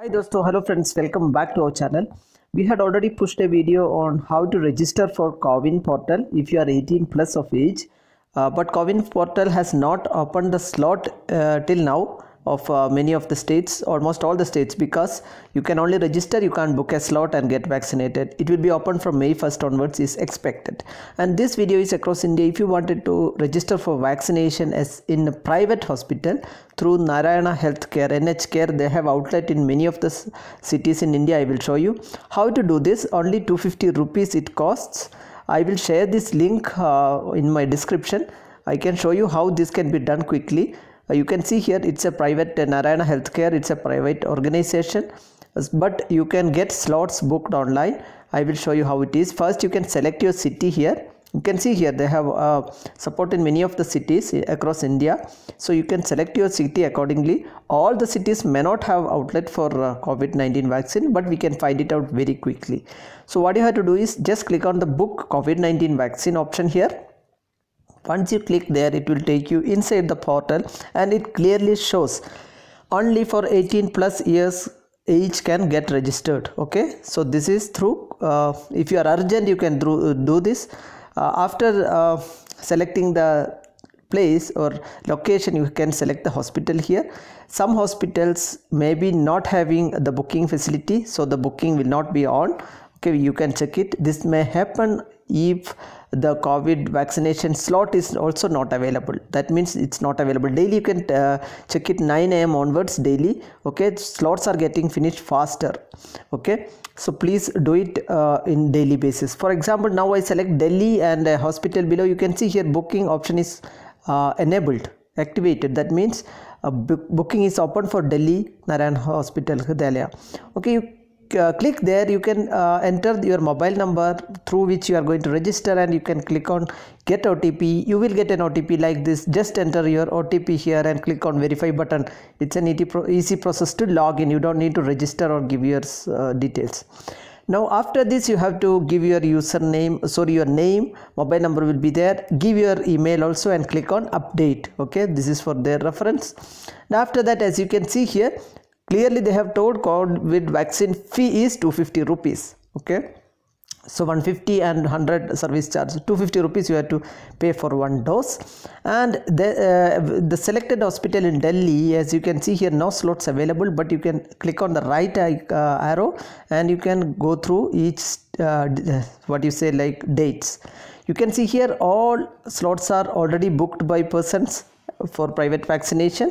hi dosto hello friends welcome back to our channel we had already pushed a video on how to register for Covin portal if you are 18 plus of age uh, but Covin portal has not opened the slot uh, till now of uh, many of the states almost all the states because you can only register you can't book a slot and get vaccinated it will be open from may 1st onwards is expected and this video is across india if you wanted to register for vaccination as in a private hospital through narayana healthcare nh care they have outlet in many of the cities in india i will show you how to do this only 250 rupees it costs i will share this link uh, in my description i can show you how this can be done quickly uh, you can see here it's a private uh, Narayana Healthcare it's a private organization but you can get slots booked online I will show you how it is first you can select your city here you can see here they have uh, support in many of the cities eh, across India so you can select your city accordingly all the cities may not have outlet for uh, COVID-19 vaccine but we can find it out very quickly so what you have to do is just click on the book COVID-19 vaccine option here once you click there it will take you inside the portal and it clearly shows only for 18 plus years age can get registered okay so this is through uh, if you are urgent you can do, uh, do this uh, after uh, selecting the place or location you can select the hospital here some hospitals may be not having the booking facility so the booking will not be on okay you can check it this may happen if the covid vaccination slot is also not available that means it's not available daily you can uh, check it 9 am onwards daily okay slots are getting finished faster okay so please do it uh, in daily basis for example now i select delhi and uh, hospital below you can see here booking option is uh, enabled activated that means uh, booking is open for delhi naran hospital hudalaya okay you uh, click there you can uh, enter your mobile number through which you are going to register and you can click on get OTP you will get an OTP like this just enter your OTP here and click on verify button it's an easy process to log in you don't need to register or give your uh, details now after this you have to give your username sorry your name mobile number will be there give your email also and click on update okay this is for their reference now after that as you can see here clearly they have told covid vaccine fee is 250 rupees okay so 150 and 100 service charge 250 rupees you have to pay for one dose and the, uh, the selected hospital in delhi as you can see here no slots available but you can click on the right uh, arrow and you can go through each uh, uh, what you say like dates you can see here all slots are already booked by persons for private vaccination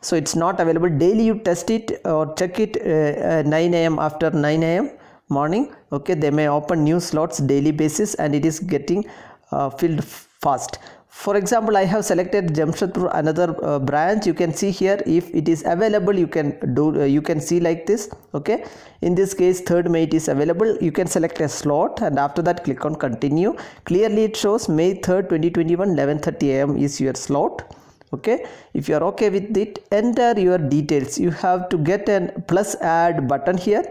so it's not available daily you test it or check it uh, uh 9 a.m after 9 a.m morning okay they may open new slots daily basis and it is getting uh, filled fast for example i have selected jamshedpur another uh, branch you can see here if it is available you can do uh, you can see like this okay in this case third may it is available you can select a slot and after that click on continue clearly it shows may 3rd 2021 11:30 am is your slot okay if you are okay with it enter your details you have to get an plus add button here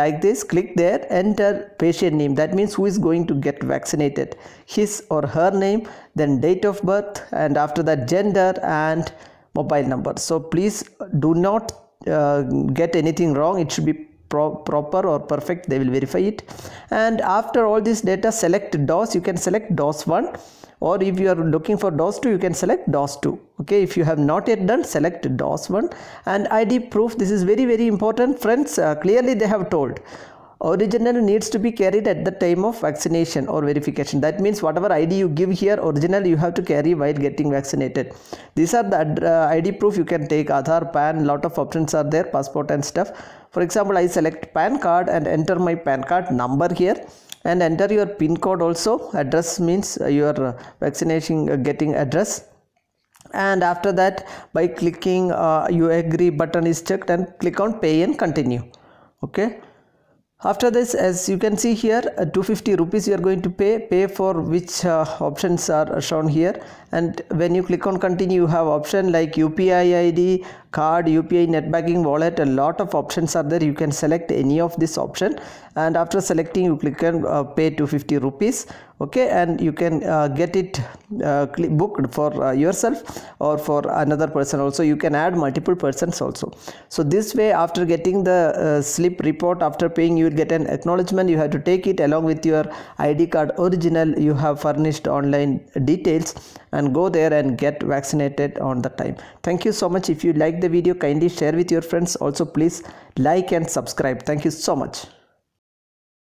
like this click there enter patient name that means who is going to get vaccinated his or her name then date of birth and after that gender and mobile number so please do not uh, get anything wrong it should be pro proper or perfect they will verify it and after all this data select DOS you can select DOS 1 or if you are looking for DOS 2 you can select DOS 2 okay if you have not yet done select DOS 1 and ID proof this is very very important friends uh, clearly they have told original needs to be carried at the time of vaccination or verification that means whatever id you give here original you have to carry while getting vaccinated these are the uh, id proof you can take aadhar pan lot of options are there passport and stuff for example i select pan card and enter my pan card number here and enter your pin code also address means uh, your uh, vaccination uh, getting address and after that by clicking uh, you agree button is checked and click on pay and continue okay after this as you can see here uh, 250 rupees you are going to pay pay for which uh, options are shown here and when you click on continue you have option like upi id card upi net banking wallet a lot of options are there you can select any of this option and after selecting you click on uh, pay 250 rupees okay and you can uh, get it uh, booked for uh, yourself or for another person also you can add multiple persons also so this way after getting the uh, slip report after paying you will get an acknowledgement you have to take it along with your id card original you have furnished online details and go there and get vaccinated on the time thank you so much if you like the video kindly share with your friends also please like and subscribe thank you so much